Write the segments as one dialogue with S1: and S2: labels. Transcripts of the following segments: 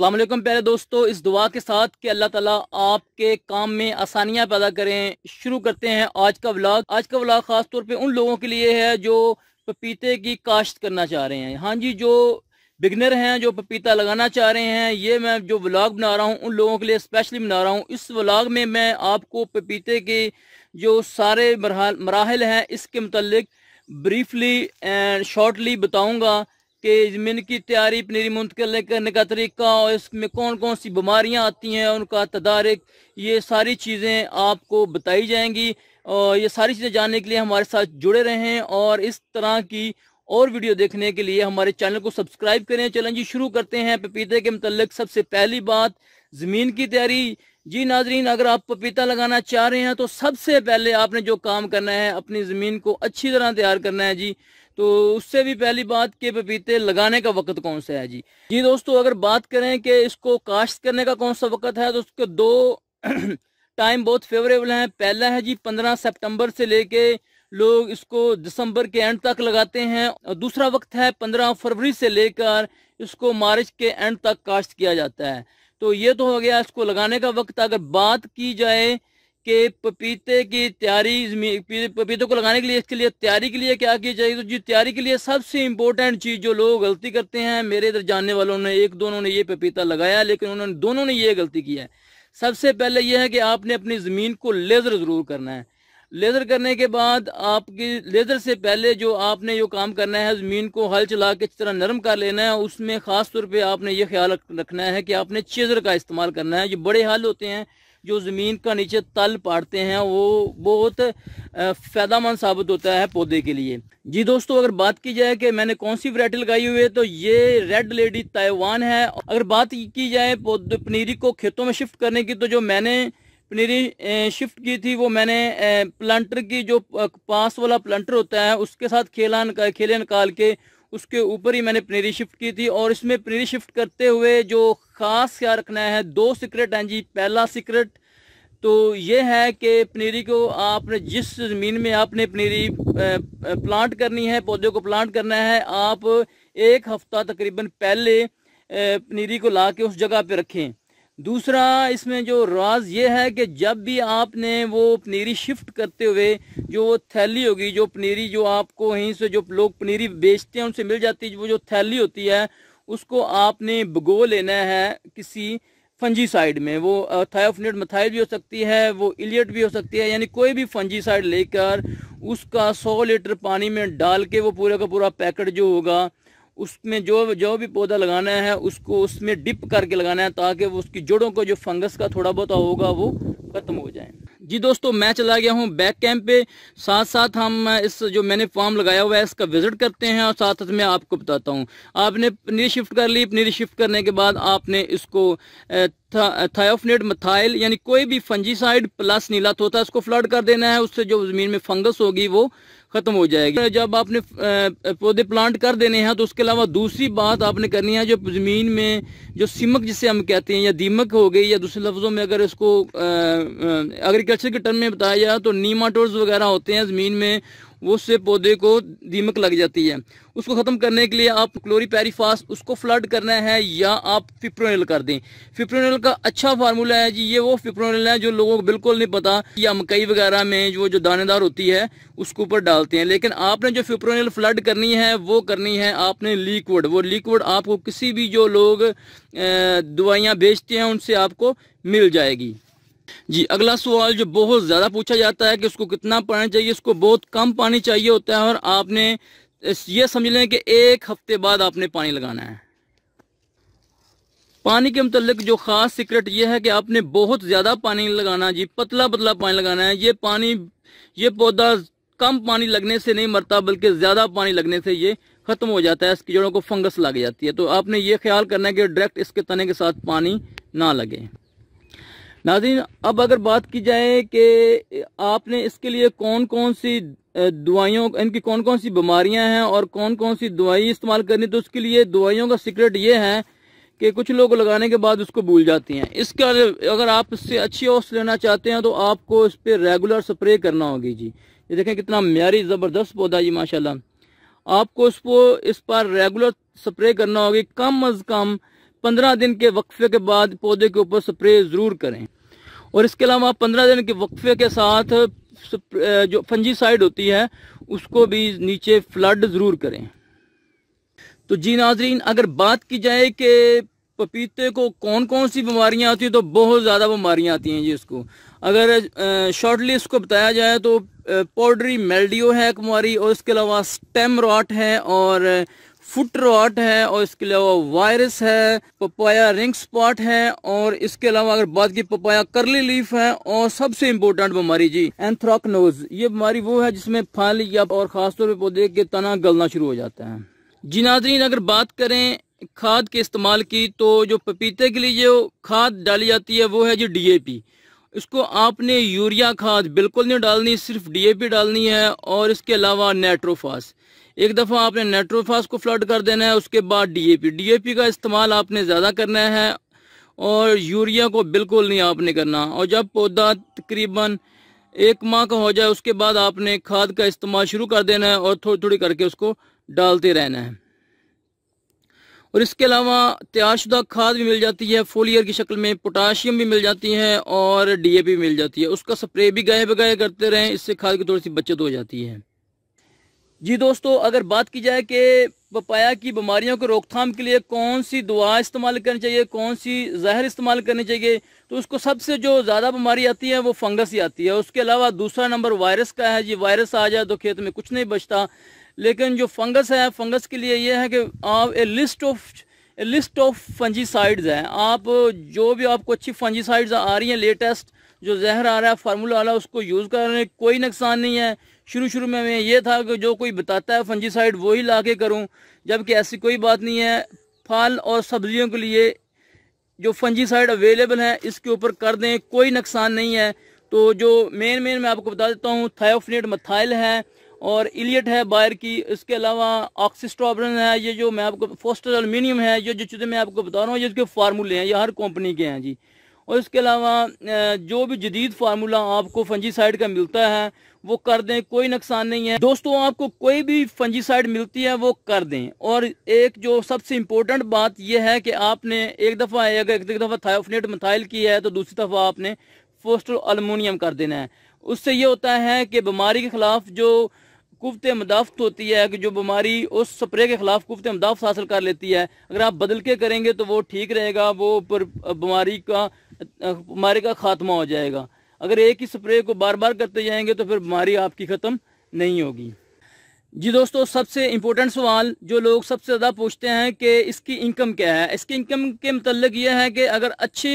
S1: अल्लाम प्यारे दोस्तों इस दुआ के साथ कि अल्लाह ताला आपके काम में आसानियां पैदा करें शुरू करते हैं आज का व्लॉग आज का व्लॉग ख़ास तौर पे उन लोगों के लिए है जो पपीते की काश्त करना चाह रहे हैं हाँ जी जो बिगनर हैं जो पपीता लगाना चाह रहे हैं ये मैं जो व्लॉग बना रहा हूँ उन लोगों के लिए स्पेशली बना रहा हूँ इस व्लाग में मैं आपको पपीते के जो सारे मराहल हैं इसके मतलब ब्रीफली एंड शॉर्टली बताऊँगा कि जमीन की तैयारी पनीरी मुंतकिल करने का तरीका और इसमें कौन कौन सी बीमारियाँ आती हैं उनका तदारक ये सारी चीज़ें आपको बताई जाएंगी और ये सारी चीज़ें जानने के लिए हमारे साथ जुड़े रहें और इस तरह की और वीडियो देखने के लिए हमारे चैनल को सब्सक्राइब करें चलें जी शुरू करते हैं पपीते के मतलब सबसे पहली बात ज़मीन की तैयारी जी नाजरीन अगर आप पपीता लगाना चाह रहे हैं तो सबसे पहले आपने जो काम करना है अपनी ज़मीन को अच्छी तरह तैयार करना है जी तो उससे भी पहली बात के पपीते लगाने का वक्त कौन सा है जी जी दोस्तों अगर बात करें कि इसको काश्त करने का कौन सा वक्त है तो उसके दो टाइम बहुत फेवरेबल हैं पहला है जी पंद्रह सितंबर से लेके लोग इसको दिसंबर के एंड तक लगाते हैं और दूसरा वक्त है पंद्रह फरवरी से लेकर इसको मार्च के एंड तक काश्त किया जाता है तो ये तो हो गया इसको लगाने का वक्त अगर बात की जाए कि पपीते की तैयारी पपीते को लगाने के लिए इसके लिए तैयारी के लिए क्या की जाएगी तो जी तैयारी के लिए सबसे इम्पोर्टेंट चीज़ जो लोग गलती करते हैं मेरे इधर जानने वालों ने एक दोनों ने ये पपीता लगाया लेकिन उन्होंने दोनों ने ये गलती की है सबसे पहले यह है कि आपने अपनी ज़मीन को लेज़र ज़रूर करना है लेज़र करने के बाद आपकी लेज़र से पहले जो आपने जो काम करना है ज़मीन को हल चला के तरह नरम कर लेना है उसमें ख़ास तौर पे आपने ये ख्याल रखना है कि आपने चेज़र का इस्तेमाल करना है जो बड़े हल होते हैं जो ज़मीन का नीचे तल पाड़ते हैं वो बहुत फ़ायदा साबित होता है पौधे के लिए जी दोस्तों अगर बात की जाए कि मैंने कौन सी वरायटी लगाई हुई है तो ये रेड लेडी ताइवान है अगर बात की जाए पौधे पनीरी को खेतों में शिफ्ट करने की तो जो मैंने पनीरी शिफ्ट की थी वो मैंने प्लांटर की जो पास वाला प्लांटर होता है उसके साथ खेला खेले निकाल के उसके ऊपर ही मैंने प्रेरी शिफ्ट की थी और इसमें प्रेरी शिफ्ट करते हुए जो ख़ास ख्याल रखना है दो सीक्रेट हैं जी पहला सीक्रेट तो ये है कि पनीरी को आपने जिस ज़मीन में आपने पनीरी प्लांट करनी है पौधे को प्लांट करना है आप एक हफ्ता तकरीबन पहले पनीरी को ला के उस जगह पे रखें दूसरा इसमें जो राज ये है कि जब भी आपने वो पनीरी शिफ्ट करते हुए जो वो थैली होगी जो पनीरी जो आपको यहीं से जो लोग पनीरी बेचते हैं उनसे मिल जाती है वो जो थैली होती है उसको आपने भगो लेना है किसी फंजी साइड में वो थायोफनेट मथाइल भी हो सकती है वो इलियट भी हो सकती है यानी कोई भी फंजी साइड लेकर उसका सौ लीटर पानी में डाल के वो पूरा का पूरा पैकेट जो होगा उसमें जो जो भी पौधा लगाना है उसको उसमें डिप करके लगाना है ताकि वो उसकी जड़ों को जो फंगस का थोड़ा बहुत होगा वो ख़त्म हो जाए जी दोस्तों मैं चला गया हूँ बैक कैंप पे साथ साथ हम इस जो मैंने फार्म लगाया हुआ है इसका विजिट करते हैं और साथ साथ मैं आपको बताता हूँ आपने पनीर शिफ्ट कर ली पनीर शिफ्ट करने के बाद आपने इसको थायोफनेट मथाइल यानी कोई भी फंजीसाइड प्लस नीला तोता इसको फ्लड कर देना है उससे जो ज़मीन में फंगस होगी वो खत्म हो जाएगी जब आपने पौधे प्लांट कर देने हैं तो उसके अलावा दूसरी बात आपने करनी है जो जमीन में जो सिमक जिसे हम कहते हैं या दीमक हो गई या दूसरे लफ्जों में अगर इसको एग्रीकल्चर के टर्म में बताया जाए तो नीमाटोर्स वगैरह होते हैं जमीन में उससे पौधे को दीमक लग जाती है उसको ख़त्म करने के लिए आप क्लोरीपेरीफास उसको फ्लड करना है या आप फिप्रोनल कर दें फिप्रोनल का अच्छा फार्मूला है जी ये वो फिप्रोनल है जो लोगों को बिल्कुल नहीं पता या मकई वगैरह में जो जो दानेदार होती है उसके ऊपर डालते हैं लेकिन आपने जो फिप्रोनल फ्लड करनी है वो करनी है आपने लिक्विड वो लिक्विड आपको किसी भी जो लोग दवाइयाँ बेचते हैं उनसे आपको मिल जाएगी जी अगला सवाल जो बहुत ज़्यादा पूछा जाता है कि उसको कितना पानी चाहिए उसको बहुत कम पानी चाहिए होता है और आपने ये समझ लें कि एक हफ्ते बाद आपने पानी लगाना है पानी के मतलब जो खास सीक्रेट ये है कि आपने बहुत ज़्यादा पानी लगाना जी पतला पतला पानी लगाना है ये पानी ये पौधा कम पानी लगने से नहीं मरता बल्कि ज़्यादा पानी लगने से ये ख़त्म हो जाता है इसकी जड़ों को फंगस लग जाती है तो आपने ये ख्याल करना है कि डायरेक्ट इसके तने के साथ पानी ना लगे नाजीन अब अगर बात की जाए कि आपने इसके लिए कौन कौन सी दवाइयों इनकी कौन कौन सी बीमारियां हैं और कौन कौन सी दवाई इस्तेमाल करनी तो उसके लिए दवाइयों का सीक्रेट ये है कि कुछ लोग लगाने के बाद उसको भूल जाती हैं इसका अगर आप इससे अच्छी औस लेना चाहते हैं तो आपको इस पर रेगुलर स्प्रे करना होगी जी ये देखें कितना म्यारी ज़बरदस्त पौधा जी माशाल्लाह आपको उसको इस पर रेगुलर स्प्रे करना होगी कम अज़ कम पंद्रह दिन के वक्फे के बाद पौधे के ऊपर स्प्रे ज़रूर करें और इसके अलावा आप पंद्रह दिन के वक्फे के साथ जो फंजी साइड होती है उसको भी नीचे फ्लड ज़रूर करें तो जी नाजरीन अगर बात की जाए कि पपीते को कौन कौन सी बीमारियां आती हैं तो बहुत ज़्यादा बीमारियां आती हैं जी इसको अगर शॉर्टली इसको बताया जाए तो पाउडरी मेल्डियो है एक बीमारी और इसके अलावा स्टेम रॉट है और फुट रॉट है और इसके अलावा वायरस है पपाया रिंग स्पॉट है और इसके अलावा अगर बात की पपाया करली लीफ है और सबसे इम्पोर्टेंट बीमारी जी एंथ्रोकनोज ये बीमारी वो है जिसमें फल या और खासतौर पर पौधे के तना गलना शुरू हो जाता है जी अगर बात करें खाद के इस्तेमाल की तो जो पपीते के लिए जो खाद डाली जाती है वो है जो डी इसको आपने यूरिया खाद बिल्कुल नहीं डालनी सिर्फ डी डालनी है और इसके अलावा नेट्रोफास एक दफ़ा आपने नेट्रोफास को फ्लड कर देना है उसके बाद डीएपी डीएपी का इस्तेमाल आपने ज़्यादा करना है और यूरिया को बिल्कुल नहीं आपने करना और जब पौधा तकरीबन एक माह का हो जाए उसके बाद आपने खाद का इस्तेमाल शुरू कर देना है और थोड़ी थोड़ी करके उसको डालते रहना है और इसके अलावा तैयारशुदा खाद भी मिल जाती है फोलियर की शक्ल में पोटाशियम भी मिल जाती है और डीएपी मिल जाती है उसका स्प्रे भी गाहे बगाए करते रहें इससे खाद की थोड़ी सी बचत हो जाती है जी दोस्तों अगर बात की जाए कि पपाया की बीमारियों को रोकथाम के लिए कौन सी दवा इस्तेमाल करनी चाहिए कौन सी जहर इस्तेमाल करनी चाहिए तो उसको सबसे जो ज़्यादा बीमारी आती है वो फंगस ही आती है उसके अलावा दूसरा नंबर वायरस का है जी वायरस आ जाए तो खेत में कुछ नहीं बचता लेकिन जो फंगस है फंगस के लिए यह है कि आप A list of A list of fungicides हैं आप जो भी आपको अच्छी फंजीसाइड्स आ रही हैं लेटेस्ट जो जहर आ रहा है फार्मूला आ रहा है उसको यूज़ कर रहे हैं कोई नुकसान नहीं है शुरू शुरू में मैं ये था कि जो कोई बताता है फंजीसाइड वही ला के करूँ जबकि ऐसी कोई बात नहीं है फल और सब्जियों के लिए जो फंजीसाइड अवेलेबल है इसके ऊपर कर दें कोई नुकसान नहीं है तो जो मेन मेन मैं आपको बता देता हूँ थायोफिनेट मथाइल है और इलियट है बायर की इसके अलावा ऑक्सीस्ट्रॉबरन है ये जो मैं आपको फोस्टर अलमिनियम है ये जो चीज़ें मैं आपको बता रहा हूँ ये इसके फार्मूले हैं ये हर कंपनी के हैं जी और इसके अलावा जो भी जदीद फार्मूला आपको फंजीसाइड का मिलता है वो कर दें कोई नुकसान नहीं है दोस्तों आपको कोई भी फंजीसाइड मिलती है वो कर दें और एक जो सबसे इम्पोर्टेंट बात यह है कि आपने एक दफ़ा अगर एक दफ़ा थायोफनेट मिथाइल की है तो दूसरी दफ़ा आपने फोस्टर अलमोनियम कर देना है उससे ये होता है कि बीमारी के खिलाफ जो कुफ्त मदाफ़त होती है कि जो बीमारी उस स्प्रे के ख़िलाफ़ कुफ्त मदाफ़त हासिल कर लेती है अगर आप बदल के करेंगे तो वो ठीक रहेगा वो बीमारी का बीमारी का खात्मा हो जाएगा अगर एक ही स्प्रे को बार बार करते जाएंगे तो फिर बीमारी आपकी ख़त्म नहीं होगी जी दोस्तों सबसे इम्पोर्टेंट सवाल जो लोग सबसे ज़्यादा पूछते हैं कि इसकी इनकम क्या है इसकी इनकम के मतलब यह है कि अगर अच्छी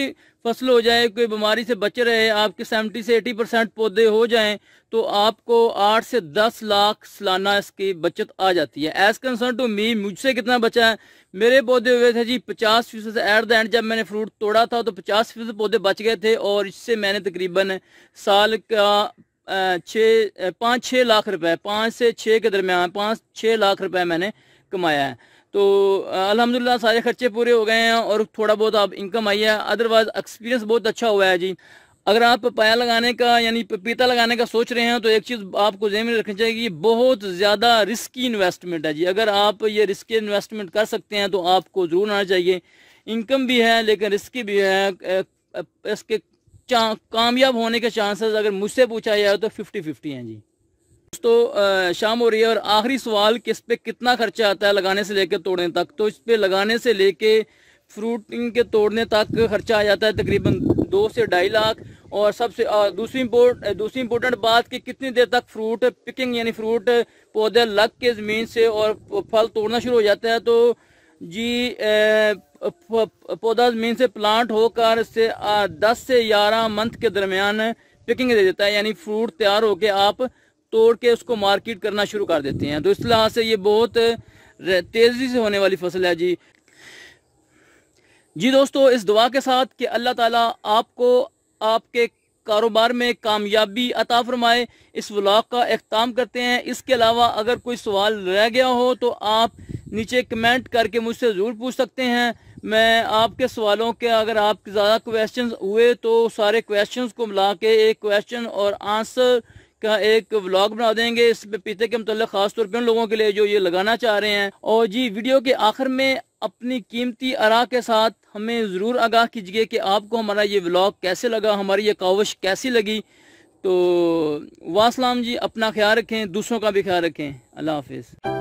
S1: फसल हो जाए कोई बीमारी से बच रहे आपके 70 से 80 परसेंट पौधे हो जाएं तो आपको 8 से 10 लाख सालाना इसकी बचत आ जाती है एज कंसर्न टू मी मुझसे कितना बचा है मेरे पौधे हुए थे जी 50 फीसद एट द एंड जब मैंने फ्रूट तोड़ा था तो 50 फीसद पौधे बच गए थे और इससे मैंने तकरीबन साल का छः पाँच छः लाख रुपए पाँच से छः के दरमियान पाँच छः लाख रुपए मैंने कमाया है तो अलहमदिल्ला सारे खर्चे पूरे हो गए हैं और थोड़ा बहुत आप इनकम आई है अदरवाइज़ एक्सपीरियंस बहुत अच्छा हुआ है जी अगर आप पपाया लगाने का यानी पपीता लगाने का सोच रहे हैं तो एक चीज़ आपको जहन में रखनी चाहिए ये बहुत ज़्यादा रिस्की इन्वेस्टमेंट है जी अगर आप ये रिस्की इन्वेस्टमेंट कर सकते हैं तो आपको ज़रूर आना चाहिए इनकम भी है लेकिन रिस्की भी है इसके कामयाब होने के चांसेस अगर मुझसे पूछा जाए तो फिफ्टी फिफ्टी हैं जी दोस्तों शाम हो रही है और आखिरी सवाल किस पे कितना खर्चा आता है लगाने से लेकर तोड़ने तक तो इस पे लगाने से लेके फ्रूटिंग के तोड़ने तक खर्चा आ जाता है तकरीबन दो से ढाई लाख और सबसे दूसरी इम्पोर्ट दूसरी इम्पोर्टेंट बात कि कितनी देर तक फ्रूट पिकिंग यानी फ्रूट पौधे लग के ज़मीन से और फल तोड़ना शुरू हो जाता है तो जी पौधा जमीन से प्लांट होकर से दस से ग्यारह मंथ के दरमियान पिकिंग दे देता है यानी फ्रूट तैयार होकर आप तोड़ के उसको मार्केट करना शुरू कर देते हैं तो इस लिहाज से ये बहुत तेज़ी से होने वाली फसल है जी जी दोस्तों इस दुआ के साथ कि अल्लाह ताला आपको आपके कारोबार में कामयाबी अता फरमाए इस व्लाग का अख्ताम करते हैं इसके अलावा अगर कोई सवाल रह गया हो तो आप नीचे कमेंट करके मुझसे ज़रूर पूछ सकते हैं मैं आपके सवालों के अगर आप ज़्यादा क्वेश्चन हुए तो सारे क्वेश्चन को मिला के एक क्वेश्चन और आंसर का एक व्लॉग बना देंगे इस पपीते के मतलब खास तौर पर उन लोगों के लिए जो ये लगाना चाह रहे हैं और जी वीडियो के आखिर में अपनी कीमती आरा के साथ हमें ज़रूर आगाह कीजिए कि आपको हमारा ये व्लॉग कैसे लगा हमारी ये कावश कैसी लगी तो वाह जी अपना ख्याल रखें दूसरों का भी ख्याल रखें अल्लाह हाफिज़